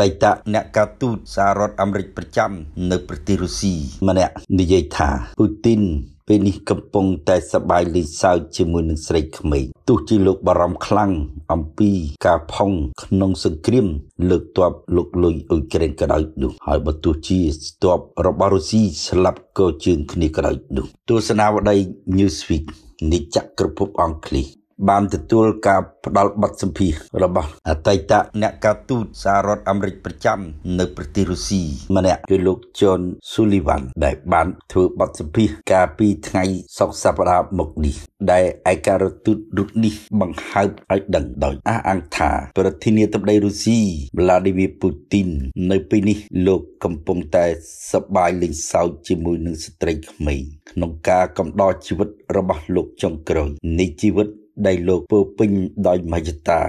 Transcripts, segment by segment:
តីតអ្នកកាទូតសហរដ្ឋអាមេរិកប្រចាំនៅ ប្រទេសរុស្ស៊ីម្នាក់និយាយថាពូទីនពេលនេះកំពុងតែសបាយលីសើចជាមួយនឹងស្រីក្មេកទោះជាលោកបារម្ភខ្លាំងអំពីការផុងក្នុងសង្គ្រាមលើកទ័ពលោកលុយអ៊ុយក្រែនក៏ដោយនោះ ហើយបើទោះជាស្ទ័ពរបស់រុស្ស៊ីស្លាប់ក៏ជើងគ្នាក៏ដោយនោះទស្សនាវដ្តី Newsweek និច្ចក្រភពអង់គ្លេសបានទទួលការផ្ដល់ប័ណ្ណសម្ភាររបស់អតីតអ្នកការទូតសហរដ្ឋអាមេរិកប្រចាំនៅប្រទេសរុស្ស៊ីម្នាក់គឺលោក John Sullivan ដែល បានធ្វើប័ណ្ណសម្ភារកាលពីថ្ងៃសុក្រសប្តាហ៍មកនេះ ដែលឯកការទូតរុស្ស៊ីនេះបង្ហើបឲ្យដឹងដោយអះអាងថាប្រធានាធិបតីរុស្ស៊ី Vladimir Putin នៅពេលនេះលោកកំពុងតែសប្បាយលេងសើចជាមួយនឹងស្ត្រីក្មេងក្នុងការកំដរជីវិតរបស់លោកចុងក្រោយនៃជីវិតដែលលោកពើពេញដោយមហិច្ឆតា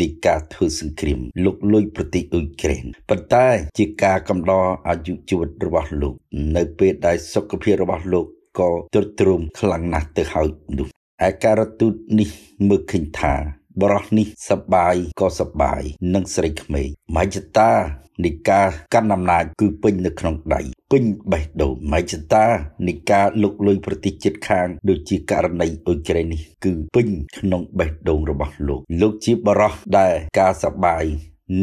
នៃការធ្វើសង្គ្រាមលុកលុយប្រទេសអ៊ុយក្រែនប៉ុន្តែជាការកំដរអាយុជីវិតរបស់លោកនៅពេលដែលសុខភាពរបស់លោកក៏ទ្រុឌទ្រោមខ្លាំងណាស់ទៅហើយនោះឯការទូតនេះមើលឃើញថា បរោះនេះសបាយក៏សបាយនិងស្រីក្មេកមហិច្ឆតានិកាកាន់អំណាចគឺពេញនៅក្នុងដៃពេញបេះដូងមជ្ឈតានិកាលុកលុយប្រទេសជិតខាង ដូចជាករណីអ៊ុយក្រែននេះគឺពេញក្នុង បេះដូងរបស់លោក លោកជាបរោះដែលការសបាយ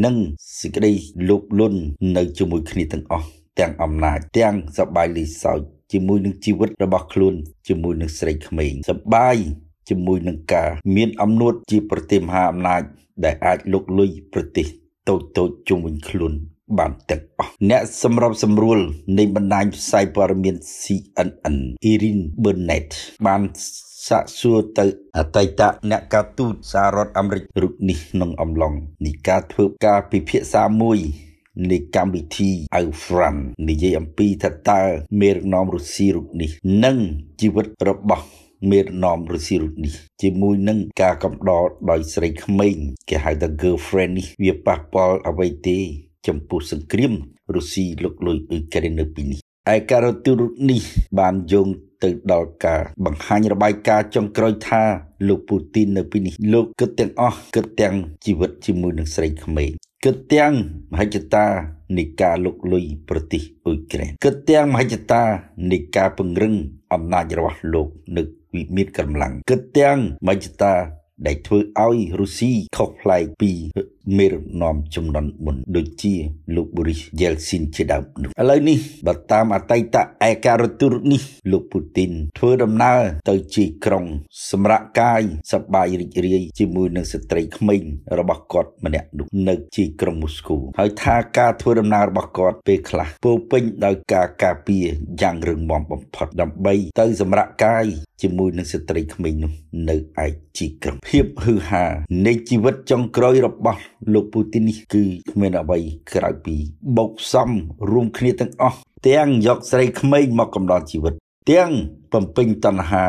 និងសេចក្តីលោភលន់នៅជាមួយគ្នាទាំងអស់ទាំងអំណាចទាំងសបាយលីសោចជាមួយនឹងជីវិតរបស់ខ្លួនជាមួយនឹងស្រីក្មេងសបាយជាមួយ នឹងការមានអំណាចជា ប្រទេសមហាអំណាច ដែលអាចលុកលុយប្រទេសតូចតូចជុំវិញខ្លួនបានទាំងអស់អ្នកសម្របសម្រួលនៃបណ្ដាញផ្សាយព័ត៌មាន CNN Erin Burnett បានសាកសួរទៅអតីតអ្នកការទូតសហរដ្ឋអាមេរិករូបនេះក្នុងអំឡុងនៃការធ្វើការពិភាក្សាមួយនៃកម្មវិធី Outfront និយាយអំពីថាតើមេរងនាំរុស្ស៊ីរូបនេះនិងជីវិតរបស់មាននោមរុស៊ីរុនេះ ជាមួយនឹងការកំដរដោយស្រីក្មេងគេហៅថា girlfriend នេះ វាប៉ះពាល់អ្វីទេចំពោះសង្គ្រាមរុស្ស៊ីលុកលុយអ៊ុយក្រែននៅពីនេះឯការទូរុនេះ បានយោងទៅដល់ការបង្ហាញរបាយការណ៍ចុងក្រោយថា លោកពូទីននៅពីនេះលោកគិតទាំងអស់គិតទាំងជីវិតជាមួយនឹងស្រីក្មេងគិតទាំងមហិច្ឆតានៃការលុកលុយប្រទេសអ៊ុយក្រែនគិតទាំងមហិច្ឆតានៃការពង្រឹងអំណាចរបស់លោកនៅវិមាត្រកម្លាំងគិតទាំងមជ្ឈតាដែលធ្វើឲ្យរុស្ស៊ីខុសប្លែកពីមេរណំចំនួនមុនដូចជាលោក Boris Yeltsin ជាដើមនោះឥឡូវនេះបើតាមអតីតឯការទូតនេះលោក Putin ធ្វើដំណើរទៅជាក្រុង សម្រាប់កាយសប្បាយរីករាយជាមួយនឹងស្ត្រីក្មេងរបស់គាត់ម្នាក់នោះនៅជាក្រុងមូស្គូហើយថាការធ្វើដំណើររបស់គាត់ពេលខ្លះពោពេញដោយការការពារយ៉ាងរឹងមាំបំផុតដើម្បី ទៅសម្រាប់កាយជាមួយនឹងស្ត្រីក្មេងនោះនៅឯជីក្រុងភាពហឺហានៃជីវិតចុងក្រោយរបស់លោកពូទីននេះគឺគ្មានអ្វីក្រៅពីបោកសំរួមគ្នាទាំងអស់ទាំងយកស្រីក្មេងមកកំដរជីវិតទាំងបំពេញតណ្ហា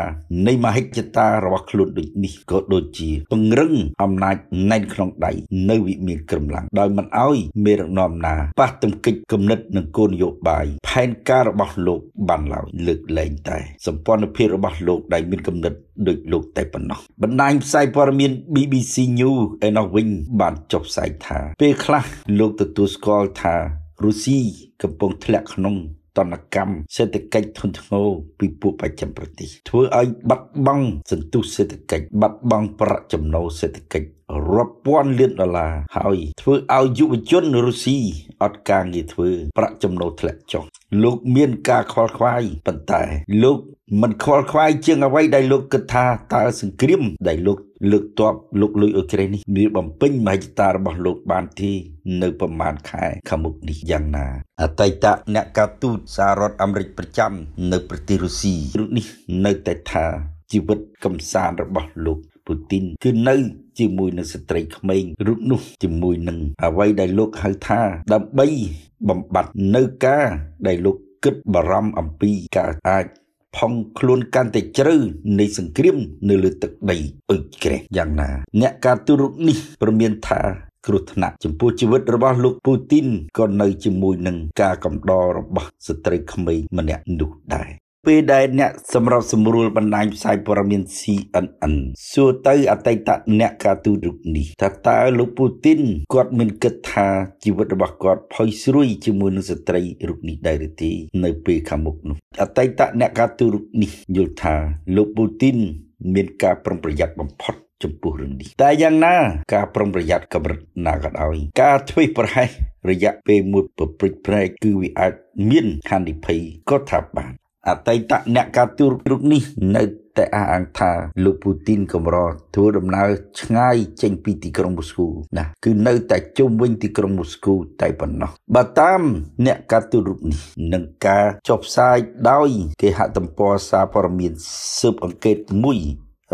នៃមហិច្ឆតារបស់ខ្លួនដូចនេះក៏ដូចជាពង្រឹងអំណាចណែនក្នុងដៃនៅវិមានក្រំឡាំងដោយមិនអោយមេរនាំណាប៉ះទង្គិចគំនិតនិងគោលនយោបាយផែនការរបស់លោកបានឡើយលើកលែងតែសម្ព័ន្ធភាពរបស់លោកដែលមានគំនិតដូចលោកតែប៉ុណ្ណោះបណ្ដាញផ្សាយព័ត៌មាន BBC News ឯណោះវិញបានចុះផ្សាយថា ពេលខ្លះលោកទទួលស្គាល់ថារុស្ស៊ីកំពុងធ្លាក់ក្នុងតនកម្មសេដ្ឋកិច្ចធ្ងន់ធ្ងរពីពួកប្រចាំប្រទេសធ្វើឲ្យ បាត់បង់សន្ទុះសេដ្ឋកិច្ចបាត់បង់ប្រាក់ចំណូលសេដ្ឋកិច្ចរាប់ពាន់លានដុល្លារហើយ ធ្វើឲ្យយុវជនរុស្ស៊ីអត់ការងារធ្វើប្រាក់ចំណូលធ្លាក់ចុះលោកមានការខ្វល់ខ្វាយប៉ុន្តែលោកមិនខ្វល់ខ្វាយជាងអ្វីដែលលោកគិតថាតើសង្គ្រាមដែលលោកលើកទ័ពលោកលុយអ៊ុយក្រែននេះវាបំពេញមហិច្ឆតារបស់លោកបានទីនៅប្រមាណខែខាងមុខនេះយ៉ាងណាអតីតអ្នកកាទូតសាររដ្ឋអាមេរិកប្រចាំនៅប្រទេសរុស្ស៊ីរូបនេះនៅតែថាជីវិតកំសាន្តរបស់លោកពូទីន គឺនៅ ជាមួយនឹងស្ត្រីក្មេង រូបនោះ ជាមួយនឹងអ្វីដែលលោកហៅថា ដើម្បីបំបត្តិនៅការដែលលោកគិតបារម្ភអំពីការអាចផងខ្លួនកាន់តែជ្រៅនៃសង្គ្រាម នៅលើទឹកដីអ៊ុយក្រែនយ៉ាងណា អ្នកការទូតរូបនេះប្រមានថាគ្រោះថ្នាក់ចំពោះជីវិតរបស់លោកពូទីនក៏នៅជាមួយនឹងការកំដររបស់ស្ត្រីក្មេងម្នាក់នោះដែរពេលដែលអ្នកសម្របសម្រួលបណ្ដាញផ្សាយព័ត៌មាន CNN សួរទៅអតីតអ្នកការទូតរូបនេះថាតើលោកពូទីនគាត់មានគិតថាជីវិតរបស់គាត់ផុយស្រួយជាមួយនឹងស្ត្រីរូបនេះដែរឬទេ នៅពេលខាងមុខនោះអតីតអ្នកការទូតរូបនេះយល់ថា លោកពូទីនមានការប្រុងប្រយ័ត្នបំផុត ចំពោះរឿងនេះតែយ៉ាងណាការប្រុងប្រយ័ត្នកម្រិតណាក៏ដោយការធ្វេសប្រហែសរយៈពេលមួយប្រព្រឹត្តប្រែកគឺវាអាចមានហានិភ័យក៏ថាបានអតីតអ្នកការទូតរូបនេះនៅតែអះអាងថា លោកពូទីនកម្រធ្វើដំណើរឆ្ងាយចេញពីទីក្រុងមូស្គូណា គឺនៅតែជុំវិញទីក្រុងមូស្គូតែប៉ុណ្ណោះបើតាមអ្នកការទូតរូបនេះនឹងការចុះផ្សាយដោយ គេហទំព័រសារព័ត៌មានស៊ើបអង្កេតមួយ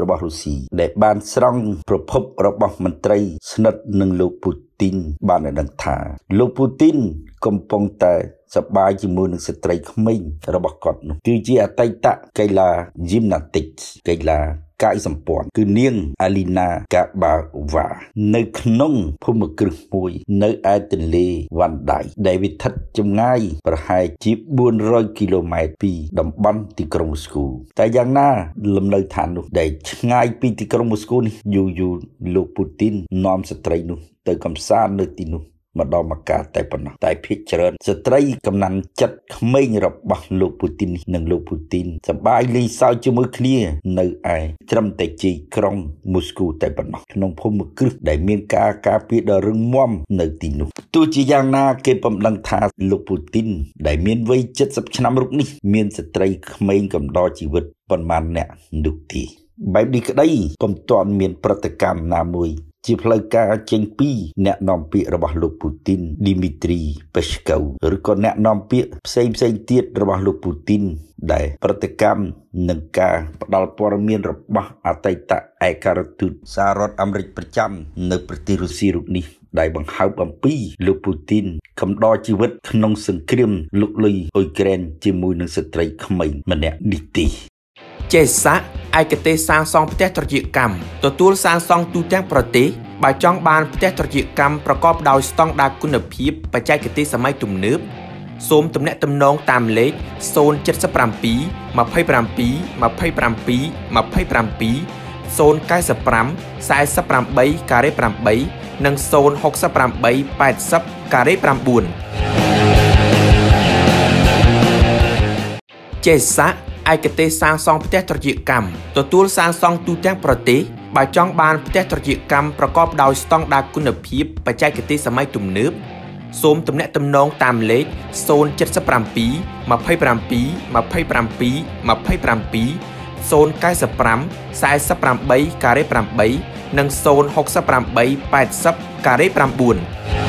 របស់រុស្ស៊ីដែលបានស្រង់ប្រភពរបស់មន្ត្រីស្និទ្ធនឹងលោកពូទីនបានឲ្យដឹងថា លោកពូទីនកំពុងតែសប្បាយជាមួយនឹងស្ត្រីក្មេងរបស់គាត់នោះគឺជាអតីតកីឡា gymnastics កីឡាកាយសម្ព័ន្ធគឺនាងអាលីណាកាបាវ៉ានៅក្នុងភូមិគ្រឹះមួយ នៅឯទន្លេវ៉ាន់ដៃដែលវាស្ថិតចម្ងាយប្រហែលជា400គីឡូម៉ែត្រពីតំបន់ទីក្រុងមូស្គូតែយ៉ាងណាលំនៅឋាននោះដែលឆ្ងាយពីទីក្រុងមូស្គូនេះយូរយូរលោកពូទីននាំស្ត្រី នោះ ទៅកំសាន្តនៅទីនោះម្ដងមកកាតែប៉ុណ្ណោះតែភាគច្រើនស្ត្រីកំណាន់ចិត្តក្មេងរបស់លោកពូទីននិងលោកពូទីនសបាយលីសើចជាមួយគ្នានៅឯត្រឹមតែជីក្រុងមូស្គូតែប៉ុណ្ណោះក្នុងភូមិគ្រឹះដែលមានការការពារដ៏រឹងមាំនៅទីនោះទោះជាយ៉ាងណាគេបំដឹងថាលោកពូទីនដែលមានវ័យ70ឆ្នាំរូបនេះមានស្ត្រីក្មេងកំដរជីវិតប៉ុន្មានអ្នកនោះទីបែបនេះក្តីកុំទាន់មានប្រតិកម្មណាមួយជាផ្លូវការចេញពីអ្នកនាំពាក្យរបស់លោកពូទីនឌីមីទ្រីពេស្កូឬក៏អ្នកនាំពាក្យផ្សេងផ្សេងទៀតរបស់លោកពូទីនដែល ប្រតិកម្មនឹងការផ្ដាល់ព័ត៌មានរបស់អតីតឯករាជ្យទូតសាររដ្ឋអាមេរិកប្រចាំ នៅប្រទេសរុស្ស៊ីរូបនេះ ដែលបង្ហើបអំពីលោកពូទីនកំដរជីវិតក្នុង សង្គ្រាមលុកលុយអ៊ុយក្រែនជាមួយនឹងស្ត្រីក្មេងម្នាក់នេះទីចេស័កឯកទេសសាងសង់ផ្ទះត្រចៀកកម្មទទួលសាងសង់ទូទាំងប្រទេសបើចង់បានផ្ទះត្រចៀកកម្មប្រកបដោយស្តង់ដារគុណភាពបច្ចេកទេសសម័យទំនើបសូមទំនាក់ទំនងតាមលេខ077 27 27 27 095 48ការ៉េ8និង068 80ការ៉េ9ចេស័កឯកទេសសាងសង់ផ្ទះត្រចៀកកម្មទទួលសាងសង់ទូទាំងប្រទេសបើចង់បានផ្ទះត្រចៀកកម្មប្រកបដោយស្តង់ដារគុណភាពបច្ចេកទេសសម័យទំនើបសូមទំនាក់ទំនងតាមលេខ077 27 27 27 095 48ការ៉េ8និង068 80ការ៉េ9